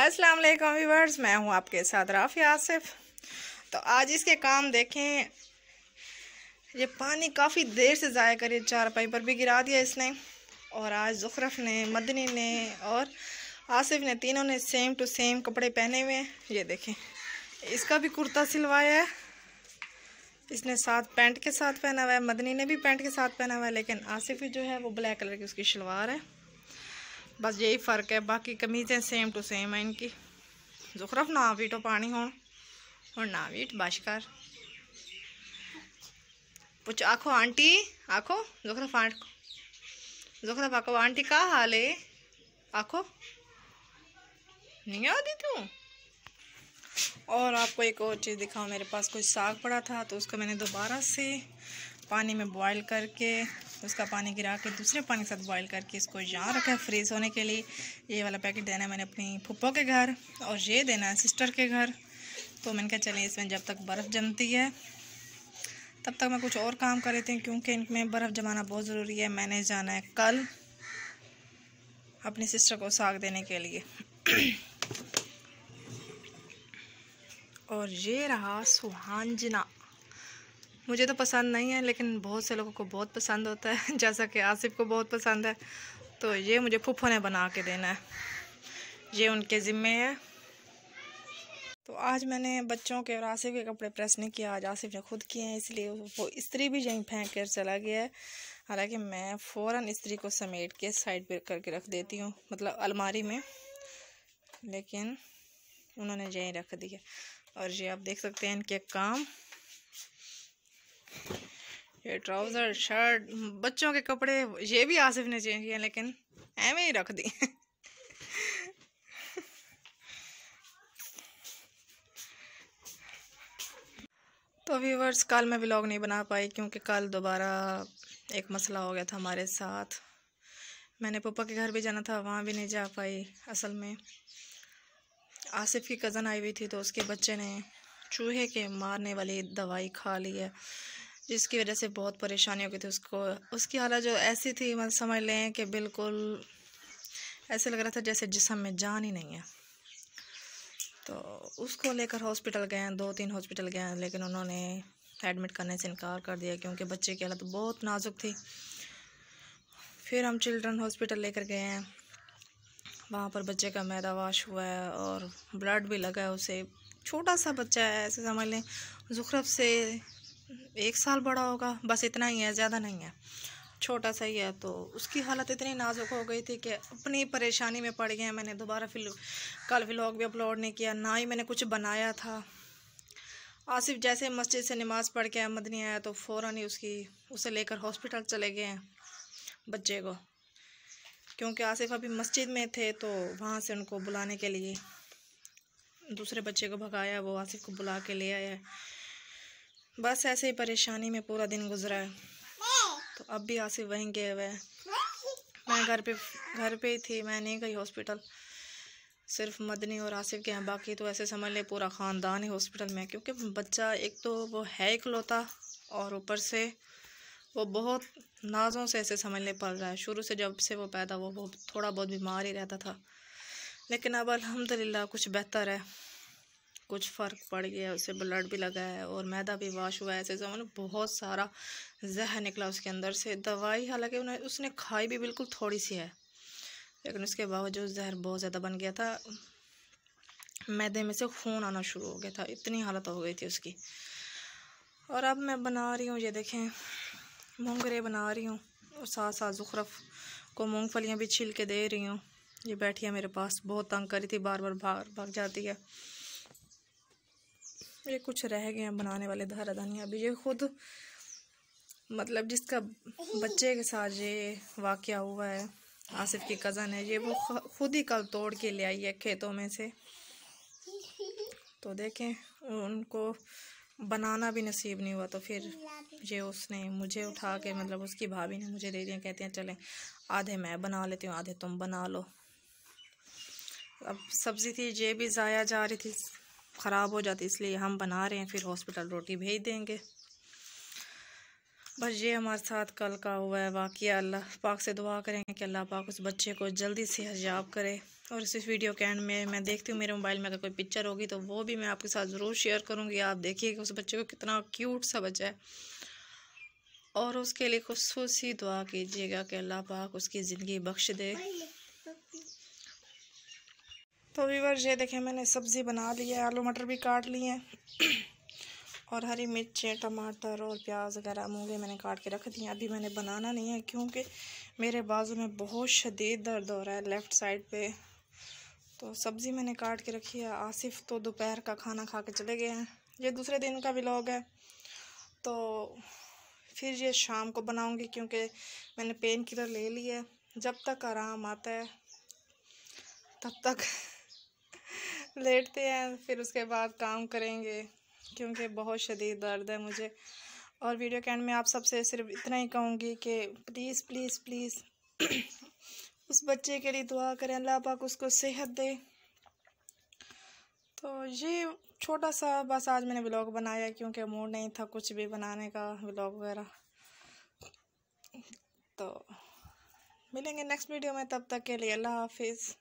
अस्सलाम वालेकुम व्यूवर्स मैं हूं आपके साथ राफ़ी आसिफ तो आज इसके काम देखें ये पानी काफ़ी देर से ज़ाया करे पाई पर भी गिरा दिया इसने और आज जुखरफ ने मदनी ने और आसिफ ने तीनों ने सेम टू सेम कपड़े पहने हुए हैं ये देखें इसका भी कुर्ता सिलवाया है इसने साथ पैंट के साथ पहना हुआ है मदनी ने भी पैंट के साथ पहना हुआ है लेकिन आसिफ जो है वो ब्लैक कलर की उसकी शलवार है बस यही फ़र्क है बाकी कमीज़ें सेम टू सेम है इनकी जुखरफ ना वीटो पानी हो और ना वीट कर पूछ आखो आंटी आखो जुखरफ आंट जुखरफ आखो आंटी का हाल है आखो नहीं आती तू और आपको एक और चीज़ दिखाओ मेरे पास कुछ साग पड़ा था तो उसको मैंने दोबारा से पानी में बॉईल करके उसका पानी गिरा के दूसरे पानी के साथ बॉईल करके इसको यहाँ रखा है फ्रीज होने के लिए ये वाला पैकेट देना है मैंने अपनी फुप्पो के घर और ये देना है सिस्टर के घर तो मैंने कहा चलिए इसमें जब तक बर्फ़ जमती है तब तक मैं कुछ और काम कर लेती हूँ क्योंकि इनमें बर्फ़ जमाना बहुत ज़रूरी है मैंने जाना है कल अपनी सिस्टर को साग देने के लिए और ये रहा सुहांजना मुझे तो पसंद नहीं है लेकिन बहुत से लोगों को बहुत पसंद होता है जैसा कि आसिफ को बहुत पसंद है तो ये मुझे फूफो ने बना के देना है ये उनके ज़िम्मे है तो आज मैंने बच्चों के और आसिफ के कपड़े प्रेस नहीं किया आज आसिफ ने खुद किए हैं इसलिए वो इस्त्री भी यहीं फेंक कर चला गया है हालांकि मैं फ़ौर इस्त्री को समेट के साइड पर करके रख देती हूँ मतलब अलमारी में लेकिन उन्होंने यहीं रख दिया और ये आप देख सकते हैं इनके काम ये ट्राउज़र शर्ट बच्चों के कपड़े ये भी आसिफ ने चेंज किए लेकिन एवं ही रख दी तो व्यूवर्स कल मैं ब्लॉग नहीं बना पाई क्योंकि कल दोबारा एक मसला हो गया था हमारे साथ मैंने पापा के घर भी जाना था वहाँ भी नहीं जा पाई असल में आसिफ की कज़न आई हुई थी तो उसके बच्चे ने चूहे के मारने वाली दवाई खा ली है जिसकी वजह से बहुत परेशानी हो गई थी उसको उसकी हालत जो ऐसी थी मतलब समझ लें कि बिल्कुल ऐसे लग रहा था जैसे जिसम में जान ही नहीं है तो उसको लेकर हॉस्पिटल गए हैं दो तीन हॉस्पिटल गए हैं लेकिन उन्होंने एडमिट करने से इनकार कर दिया क्योंकि बच्चे की हालत बहुत नाजुक थी फिर हम चिल्ड्रन हॉस्पिटल लेकर गए हैं वहाँ पर बच्चे का मैदा वाश हुआ है और ब्लड भी लगा है उसे छोटा सा बच्चा है ऐसे समझ लें जुखरफ से एक साल बड़ा होगा बस इतना ही है ज़्यादा नहीं है छोटा सा ही है तो उसकी हालत इतनी नाजुक हो गई थी कि अपनी परेशानी में पड़ गए हैं मैंने दोबारा फिर कल व्लॉग भी अपलोड नहीं किया ना ही मैंने कुछ बनाया था आसिफ जैसे मस्जिद से नमाज़ पढ़ के नहीं आया तो फ़ौर ही उसकी उसे लेकर हॉस्पिटल चले गए हैं बच्चे को क्योंकि आसिफ अभी मस्जिद में थे तो वहाँ से उनको बुलाने के लिए दूसरे बच्चे को भगाया वो आसिफ को बुला के ले आया बस ऐसे ही परेशानी में पूरा दिन गुजरा है तो अब भी आसिफ वहीं गए हुए हैं मैं घर पे घर पे ही थी मैं नहीं गई हॉस्पिटल सिर्फ मदनी और आसिफ के हैं बाकी तो ऐसे समझ ले पूरा ख़ानदान ही हॉस्पिटल में क्योंकि बच्चा एक तो वो है इकलौता और ऊपर से वो बहुत नाजों से ऐसे समझ ले पल रहा है शुरू से जब से वो पैदा हुआ वो थोड़ा बहुत बीमार ही रहता था लेकिन अब अलहमदिल्ला कुछ बेहतर है कुछ फ़र्क पड़ गया उससे ब्लड भी लगा है और मैदा भी वाश हुआ है ऐसे जमाने मतलब बहुत सारा जहर निकला उसके अंदर से दवाई हालांकि उन्हें उसने खाई भी बिल्कुल थोड़ी सी है लेकिन उसके बावजूद जहर बहुत ज़्यादा बन गया था मैदे में से खून आना शुरू हो गया था इतनी हालत हो गई थी उसकी और अब मैं बना रही हूँ ये देखें मूंगरे बना रही हूँ और साथ साथ जुखरफ को मूँगफलियाँ भी छील के दे रही हूँ ये बैठी है मेरे पास बहुत तंग करी थी बार बार भाग भाग जाती है ये कुछ रह गए हैं बनाने वाले धारा धानिया अभी ये खुद मतलब जिसका बच्चे के साथ ये वाक़ हुआ है आसिफ की कज़न है ये वो खुद ही कल तोड़ के ले आई है खेतों में से तो देखें उनको बनाना भी नसीब नहीं हुआ तो फिर ये उसने मुझे उठा के मतलब उसकी भाभी ने मुझे दे दिया कहते हैं चलें आधे मैं बना लेती हूँ आधे तुम बना लो अब सब्ज़ी थी ये भी ज़ाया जा रही थी ख़राब हो जाती इसलिए हम बना रहे हैं फिर हॉस्पिटल रोटी भेज देंगे बस ये हमारे साथ कल का हुआ है वाक़ अल्लाह पाक से दुआ करेंगे कि अल्लाह पाक उस बच्चे को जल्दी से हजाब करे और इस वीडियो के एंड में मैं देखती हूँ मेरे मोबाइल में अगर कोई पिक्चर होगी तो वो भी मैं आपके साथ ज़रूर शेयर करूँगी आप देखिए कि उस बच्चे को कितना क्यूट सा बच्चा है और उसके लिए खसूस दुआ कीजिएगा कि अल्लाह पाक उसकी ज़िंदगी बख्श दे तो वीवर्स ये देखें मैंने सब्ज़ी बना ली है आलू मटर भी काट लिए हैं और हरी मिर्चें टमाटर और प्याज वगैरह मूँगे मैंने काट के रख दिए अभी मैंने बनाना नहीं है क्योंकि मेरे बाजू में बहुत शदीद दर्द हो रहा है लेफ़्ट साइड पे तो सब्ज़ी मैंने काट के रखी है आसिफ तो दोपहर का खाना खा के चले गए हैं ये दूसरे दिन का भी है तो फिर ये शाम को बनाऊँगी क्योंकि मैंने पेन किलर ले ली है जब तक आराम आता है तब तक लेटते हैं फिर उसके बाद काम करेंगे क्योंकि बहुत शदीद दर्द है मुझे और वीडियो के एंड में आप सबसे सिर्फ इतना ही कहूँगी कि प्लीज़ प्लीज़ प्लीज़ उस बच्चे के लिए दुआ करें अल्लाह पाक उसको सेहत दे तो ये छोटा सा बस आज मैंने ब्लॉग बनाया क्योंकि मूड नहीं था कुछ भी बनाने का ब्लॉग वगैरह तो मिलेंगे नेक्स्ट वीडियो में तब तक के लिए अल्लाह हाफिज़